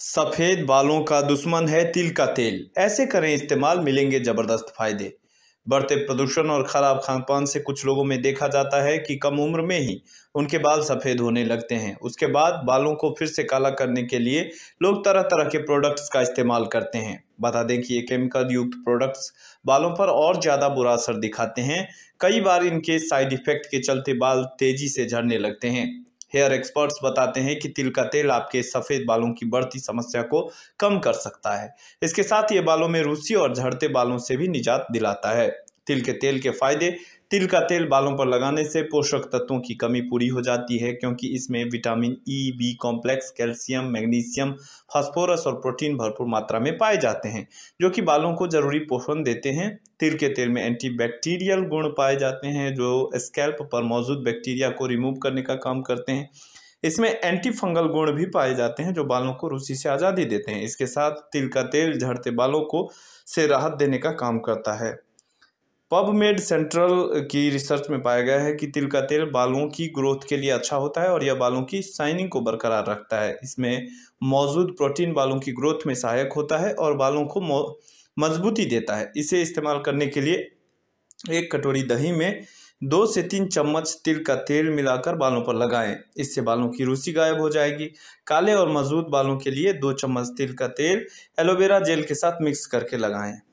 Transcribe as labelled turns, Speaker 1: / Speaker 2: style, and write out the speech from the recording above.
Speaker 1: सफ़ेद बालों का दुश्मन है तिल का तेल ऐसे करें इस्तेमाल मिलेंगे ज़बरदस्त फायदे बढ़ते प्रदूषण और ख़राब खानपान से कुछ लोगों में देखा जाता है कि कम उम्र में ही उनके बाल सफ़ेद होने लगते हैं उसके बाद बालों को फिर से काला करने के लिए लोग तरह तरह के प्रोडक्ट्स का इस्तेमाल करते हैं बता दें कि ये केमिकल युक्त प्रोडक्ट्स बालों पर और ज़्यादा बुरा असर दिखाते हैं कई बार इनके साइड इफ़ेक्ट के चलते बाल तेज़ी से झड़ने लगते हैं हेयर एक्सपर्ट्स बताते हैं कि तिल का तेल आपके सफ़ेद बालों की बढ़ती समस्या को कम कर सकता है इसके साथ ये बालों में रूसी और झड़ते बालों से भी निजात दिलाता है तिल के तेल के फायदे तिल का तेल बालों पर लगाने से पोषक तत्वों की कमी पूरी हो जाती है क्योंकि इसमें vitamin E B complex calcium magnesium phosphorus और प्रोटीन भरपूर मात्रा में पाए जाते हैं जो कि बालों को जरूरी पोषण देते हैं तिल के तेल में एंटीबैक्टीरियल गुण पाए जाते हैं जो स्कैल्प पर मौजूद बैक्टीरिया को रिमूव करने का काम करते हैं इसमें एंटी फंगल गुण भी पाए जाते हैं जो बालों को रुचि से आज़ादी देते हैं इसके साथ तिल का तेल झड़ते बालों को से राहत देने का काम करता है पबमेड सेंट्रल की रिसर्च में पाया गया है कि तिल का तेल बालों की ग्रोथ के लिए अच्छा होता है और यह बालों की शाइनिंग को बरकरार रखता है इसमें मौजूद प्रोटीन बालों की ग्रोथ में सहायक होता है और बालों को मजबूती देता है इसे इस्तेमाल करने के लिए एक कटोरी दही में दो से तीन चम्मच तिल का तेल मिलाकर बालों पर लगाएं इससे बालों की रूसी गायब हो जाएगी काले और मजबूत बालों के लिए दो चम्मच तिल का तेल एलोवेरा जेल के साथ मिक्स करके लगाएं